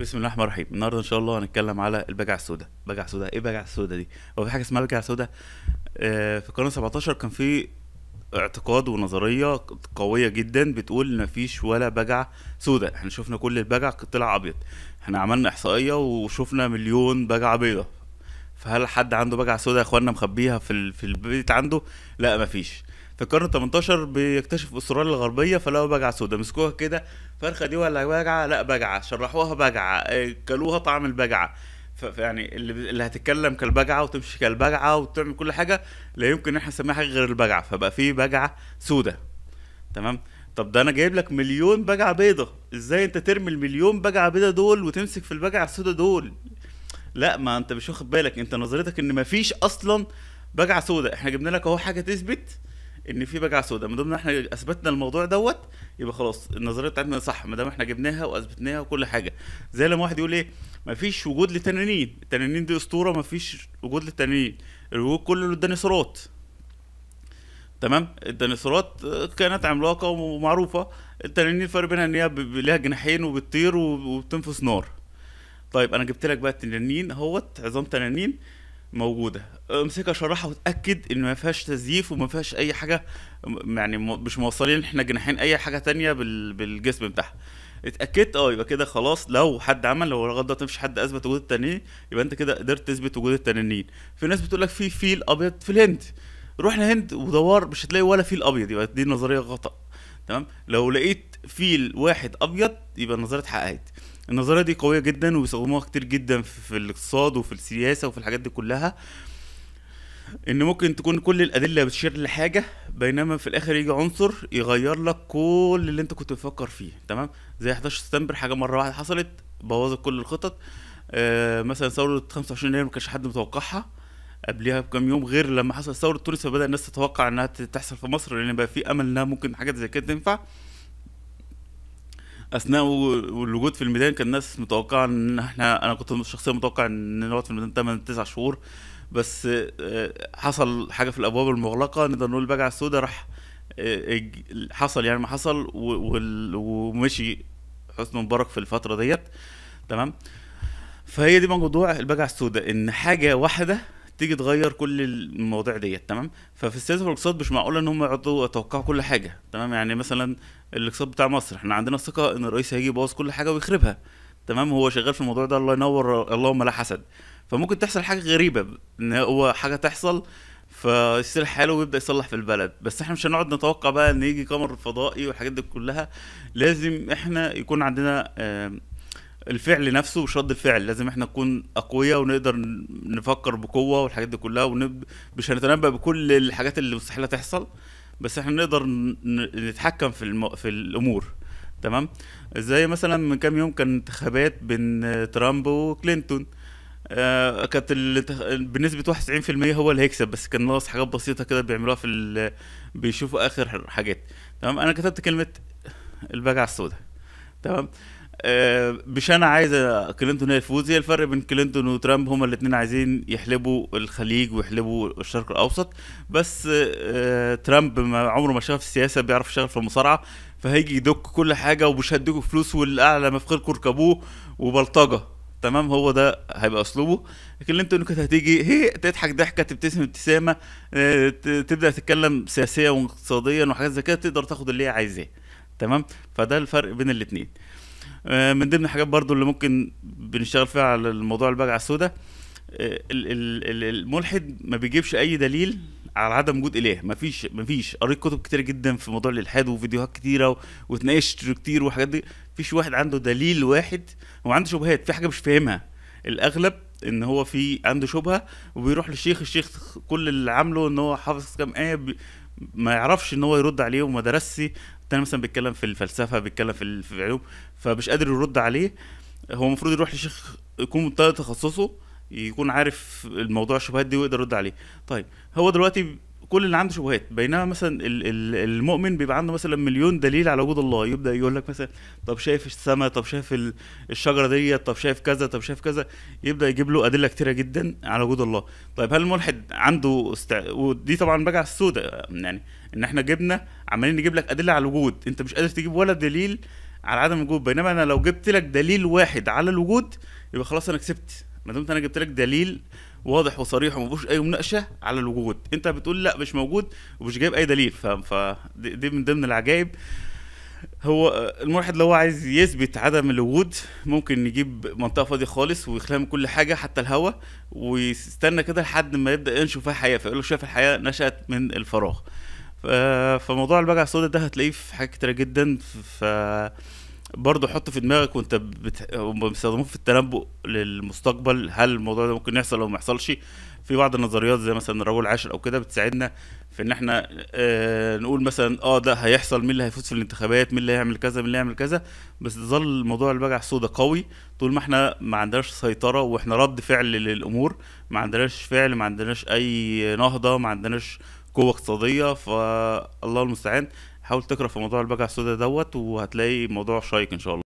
بسم الله الرحمن الرحيم النهارده ان شاء الله هنتكلم على البجعه السوداء بجع السوداء ايه بجع السوداء دي هو في حاجه اسمها بجع السوداء آه في القرن 17 كان في اعتقاد ونظريه قويه جدا بتقول ان مفيش ولا بجعه سوداء احنا شفنا كل البجع طلع ابيض احنا عملنا احصائيه وشفنا مليون بجعه بيضه فهل حد عنده بجعه سوداء يا اخوانا مخبيها في في البيت عنده لا مفيش في القرن 18 بيكتشف استراليا الغربيه فلقوا بجعه سوداء مسكوها كده فرخه دي ولا بجعه لا بجعه شرحوها بجعه آه، كلوها طعم البجعه فيعني اللي هتتكلم كالبجعه وتمشي كالبجعه وتعمل كل حاجه لا يمكن ان احنا نسميها حاجه غير البجعه فبقى في بجعه سوداء تمام طب ده انا جايب لك مليون بجعه بيضه ازاي انت ترمي المليون بجعه بيضه دول وتمسك في البجعه السوداء دول لا ما انت مش واخد بالك انت نظرتك ان مفيش اصلا بجعه سوداء احنا جبنا لك اهو حاجه تثبت ان في بجعه سوداء ما دمنا احنا اثبتنا الموضوع دوت يبقى خلاص النظريه بتاعتنا صح ما دام احنا جبناها واثبتناها وكل حاجه زي لما واحد يقول ايه مفيش وجود لتنانين التنانين دي اسطوره مفيش وجود للتنانين الوجود كله للديناصورات تمام الديناصورات كانت عملاقه ومعروفه التنانين الفرق بينها ان هي ليها جناحين وبتطير وبتنفس نار طيب انا جبت لك بقى التنانين اهوت عظام تنانين موجوده امسكها شرحها وتاكد ان ما فيهاش تزييف وما فيهاش اي حاجه يعني مش موصلين احنا جناحين اي حاجه تانية بالجسم بتاعها اتاكدت اه يبقى كده خلاص لو حد عمل لو لغايه دلوقتي مفيش حد اثبت وجود التنانين يبقى انت كده قدرت تثبت وجود التنانين في ناس بتقول لك في فيل ابيض في الهند روح الهند ودور مش هتلاقي ولا فيل ابيض يبقى دي نظريه غلط تمام لو لقيت فيل واحد ابيض يبقى النظريه اتحققت النظريه دي قويه جدا وبيستخدموها كتير جدا في الاقتصاد وفي السياسه وفي الحاجات دي كلها ان ممكن تكون كل الادله بتشير لحاجه بينما في الاخر يجي عنصر يغير لك كل اللي انت كنت بتفكر فيه تمام زي 11 سبتمبر حاجه مره واحده حصلت بوظت كل الخطط آه مثلا ثوره 25 يناير ما كانش حد متوقعها قبلها بكام يوم غير لما حصل ثوره تونس فبدا الناس تتوقع انها تحصل في مصر لان بقى في امل انها ممكن حاجات زي كده تنفع اثناء الوجود في الميدان كان الناس متوقعه ان احنا انا كنت شخصيا متوقع ان نقعد في الميدان 8 9 شهور بس آه، حصل حاجه في الابواب المغلقه نقدر نقول البجعه السوداء راح آه، حصل يعني ما حصل ومشي حسني مبارك في الفتره ديت تمام فهي دي موضوع البجعه السوداء ان حاجه واحده تيجي تغير كل المواضيع ديت تمام ففي السياسه والاقتصاد مش معقوله ان هم يقعدوا يتوقعوا كل حاجه تمام يعني مثلا الاقتصاد بتاع مصر احنا عندنا ثقه ان الرئيس هيجي يبوظ كل حاجه ويخربها تمام هو شغال في الموضوع ده الله ينور اللهم لا حسد فممكن تحصل حاجه غريبه ان هو حاجه تحصل فيصير حاله ويبدا يصلح في البلد بس احنا مش هنقعد نتوقع بقى ان يجي قمر فضائي والحاجات دي كلها لازم احنا يكون عندنا الفعل نفسه وشد الفعل لازم احنا نكون اقوياء ونقدر نفكر بقوه والحاجات دي كلها ونب... مش هنتنبأ بكل الحاجات اللي مستحيله تحصل بس احنا نقدر نتحكم في الم... في الامور تمام زي مثلا من كام يوم كان انتخابات بين ترامب وكلينتون آه كانت بنسبة 91% هو اللي هيكسب بس كان ناقص حاجات بسيطة كده بيعملوها في ال... بيشوفوا آخر حاجات تمام أنا كتبت كلمة البجعة السوداء تمام آه، مش انا عايز كلينتون هي الفوز هي الفرق بين كلينتون وترامب هما الاثنين عايزين يحلبوا الخليج ويحلبوا الشرق الاوسط بس آه، ترامب ما عمره ما شاف السياسه بيعرف يشتغل في المصارعه فهيجي يدك كل حاجه ومش هديكوا فلوس والاعلى ما في خيركم اركبوه وبلطجه تمام هو ده هيبقى اسلوبه كلينتون كانت هتيجي هي تضحك ضحكه تبتسم ابتسامه آه، تبدا تتكلم سياسيا واقتصاديا وحاجات زي كده تقدر تاخد اللي هي عايزاه تمام فده الفرق بين الاثنين آه، من ضمن الحاجات برضو اللي ممكن بنشتغل فيها على الموضوع البجعه السوداء آه، الملحد ما بيجيبش اي دليل على عدم وجود اله مفيش مفيش قريت كتب كتير جدا في موضوع الالحاد وفيديوهات كتيره واتناقشت كتير وحاجات دي مفيش واحد عنده دليل واحد هو عنده شبهات في حاجه مش فاهمها الاغلب ان هو في عنده شبهه وبيروح للشيخ الشيخ كل اللي عامله ان هو حافظ كام ايه ما يعرفش ان هو يرد عليه وما درسش الثاني مثلا بيتكلم في الفلسفه بيتكلم في العلوم فمش قادر يرد عليه هو المفروض يروح لشيخ يكون منطقه تخصصه يكون عارف الموضوع الشبهات دي ويقدر يرد عليه طيب هو دلوقتي كل اللي عنده شبهات بينما مثلا المؤمن بيبقى عنده مثلا مليون دليل على وجود الله يبدا يقول لك مثلا طب شايف السماء طب شايف الشجره دي طب شايف كذا طب شايف كذا يبدا يجيب له ادله كتيره جدا على وجود الله طيب هل الملحد عنده استع... ودي طبعا على السوداء يعني ان احنا جبنا عمالين نجيب لك ادله على الوجود انت مش قادر تجيب ولا دليل على عدم الوجود بينما انا لو جبت لك دليل واحد على الوجود يبقى خلاص انا كسبت ما دمت انا جبت لك دليل واضح وصريح وما فيهوش اي مناقشه على الوجود انت بتقول لا مش موجود ومش جايب اي دليل فدي من ضمن العجائب هو الملحد لو هو عايز يثبت عدم الوجود ممكن يجيب منطقه فاضيه خالص ويخليها من كل حاجه حتى الهواء ويستنى كده لحد ما يبدا ينشف فيها حياه فيقول له شايف الحياه نشات من الفراغ فموضوع البجع السوداء ده هتلاقيه في حاجات كتيره جدا ف برضه حط في دماغك وانت بت... في التنبؤ للمستقبل هل الموضوع ده ممكن يحصل او ما يحصلش في بعض النظريات زي مثلا الرجل العاشر او كده بتساعدنا في ان احنا آه نقول مثلا اه ده هيحصل مين اللي هيفوز في الانتخابات مين اللي هيعمل كذا مين اللي هيعمل كذا بس ظل موضوع البجع السوداء قوي طول ما احنا ما عندناش سيطره واحنا رد فعل للامور ما عندناش فعل ما عندناش اي نهضه ما عندناش قوه اقتصاديه فالله المستعان حاول تقرا في موضوع البجعه السوداء دوت وهتلاقي موضوع شيق ان شاء الله